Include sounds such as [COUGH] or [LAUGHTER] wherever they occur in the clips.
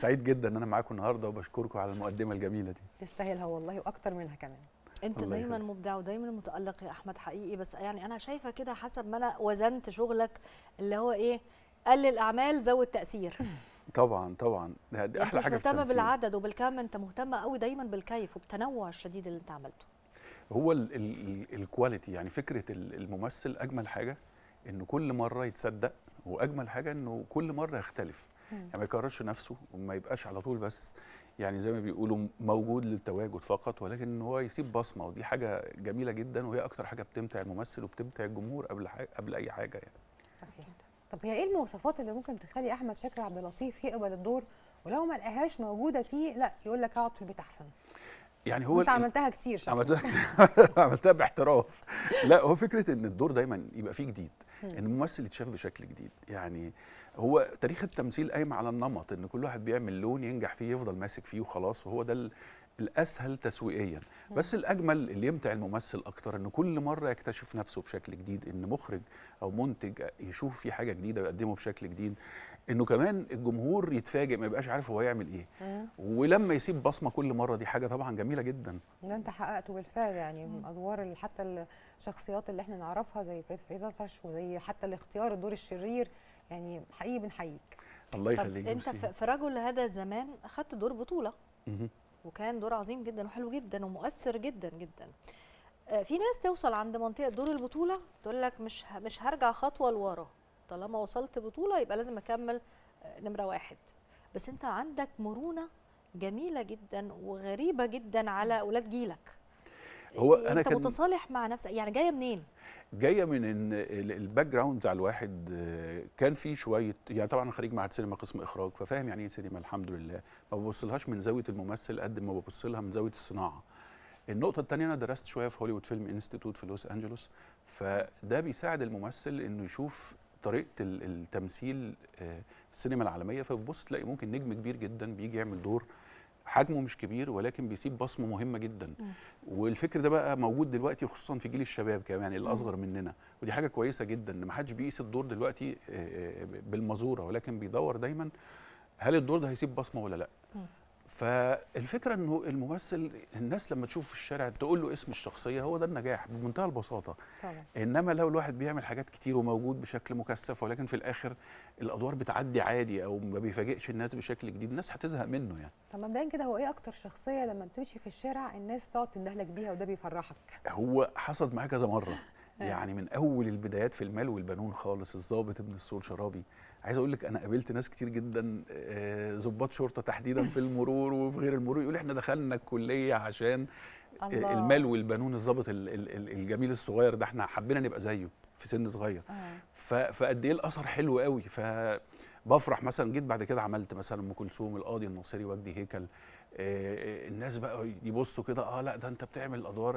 سعيد جدا ان انا معاكم النهارده وبشكركم على المقدمه الجميله دي تستاهلها والله واكتر منها كمان انت دايما يخلق. مبدع ودايما متالق يا احمد حقيقي بس يعني انا شايفه كده حسب ما انا وزنت شغلك اللي هو ايه قلل اعمال زود تاثير [LAUGHS] طبعا طبعا ده دي احلى حاجه مش مهتمه بالعدد وبالكم انت مهتمه قوي دايما بالكيف وبالتنوع الشديد اللي انت عملته هو الكواليتي يعني فكره الممثل اجمل حاجه انه كل مره يتصدق واجمل حاجه انه كل مره يختلف يعني ما يكررش نفسه وما يبقاش على طول بس يعني زي ما بيقولوا موجود للتواجد فقط ولكن ان هو يسيب بصمه ودي حاجه جميله جدا وهي اكتر حاجه بتمتع الممثل وبتمتع الجمهور قبل قبل اي حاجه يعني صحيح طب هي ايه المواصفات اللي ممكن تخلي احمد شاكر عبد اللطيف يقبل الدور ولو ما لقاهاش موجوده فيه لا يقول لك اقعد في البيت احسن يعني هو انت عملتها كتير شكرا عملتها كتير [LAUGHS] عملتها باحتراف لا هو فكره ان الدور دايما يبقى فيه جديد ان الممثل يتشاف بشكل جديد يعني هو تاريخ التمثيل قايم على النمط ان كل واحد بيعمل لون ينجح فيه يفضل ماسك فيه وخلاص وهو ده الاسهل تسويقيا بس الاجمل اللي يمتع الممثل اكتر ان كل مره يكتشف نفسه بشكل جديد ان مخرج او منتج يشوف في حاجه جديده ويقدمه بشكل جديد انه كمان الجمهور يتفاجئ ما يبقاش عارف هو يعمل ايه ولما يسيب بصمه كل مره دي حاجه طبعا جميله جدا ده انت حققته بالفعل يعني من ادوار حتى الشخصيات اللي احنا نعرفها زي فريد فريدتش وزي حتى الاختيار الدور الشرير يعني حقيقي بنحييك الله يخليك انت في رجل هذا الزمان اخذت دور بطوله مم. وكان دور عظيم جدا وحلو جدا ومؤثر جدا جدا آه، في ناس توصل عند منطقه دور البطوله تقول لك مش مش هرجع خطوه لورا طالما وصلت بطوله يبقى لازم اكمل آه، نمره واحد بس انت عندك مرونه جميله جدا وغريبه جدا على اولاد جيلك هو إيه، انا انت متصالح مع نفسك يعني جايه منين جايه من ان الباك جراوند على الواحد آه، كان فيه شويه يعني طبعا انا خريج معهد سينما قسم اخراج ففاهم يعني ايه سينما الحمد لله ما ببصلهاش من زاويه الممثل قد ما ببص لها من زاويه الصناعه النقطة الثانية أنا درست شوية في هوليوود فيلم انستيتوت في لوس أنجلوس فده بيساعد الممثل إنه يشوف طريقة التمثيل آه، السينما العالمية فبتبص تلاقي ممكن نجم كبير جدا بيجي يعمل دور حجمه مش كبير ولكن بيسيب بصمه مهمه جدا م. والفكر ده بقى موجود دلوقتي خصوصا في جيل الشباب كمان الاصغر مننا ودي حاجه كويسه جدا ان ما حدش بيقيس الدور دلوقتي آه، آه، بالمزوره ولكن بيدور دايما هل الدور ده هيسيب بصمه ولا لا م. فالفكره انه الممثل الناس لما تشوفه في الشارع تقول له اسم الشخصيه هو ده النجاح بمنتهى البساطه طبعا. انما لو الواحد بيعمل حاجات كتير وموجود بشكل مكثف ولكن في الاخر الادوار بتعدي عادي او ما بيفاجئش الناس بشكل جديد الناس هتزهق منه يعني طب مبدئيا كده هو ايه اكتر شخصيه لما بتمشي في الشارع الناس تقعد تندهلك بيها وده بيفرحك هو حصل معايا كذا مره آه. يعني من اول البدايات في المال والبنون خالص الضابط ابن السول شرابي عايز اقول لك انا قابلت ناس كتير جدا آه، ظباط شرطه تحديدا في المرور وفي غير المرور يقول احنا دخلنا الكليه عشان آه، الله. المال والبنون الضابط الجميل الصغير ده احنا حبينا نبقى زيه في سن صغير آه. فقد ايه الاثر حلو قوي فبفرح مثلا جيت بعد كده عملت مثلا ام كلثوم القاضي الناصري وجدي هيكل الناس بقى يبصوا كده اه لا ده انت بتعمل الادوار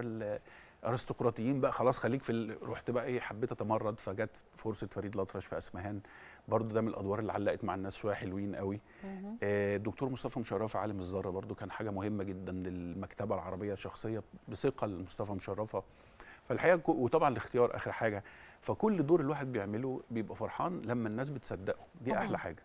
ارستقراطيين بقى خلاص خليك في ال... رحت بقى ايه حبيت اتمرد فجت فرصه فريد الاطرش في اسمهان برضو ده من الادوار اللي علقت مع الناس شويه حلوين قوي آه دكتور مصطفى مشرفه عالم الذره برضو كان حاجه مهمه جدا للمكتبه العربيه شخصيه بثقه لمصطفى مشرفه فالحقيقه وطبعا الاختيار اخر حاجه فكل دور الواحد بيعمله بيبقى فرحان لما الناس بتصدقه دي طبعا. احلى حاجه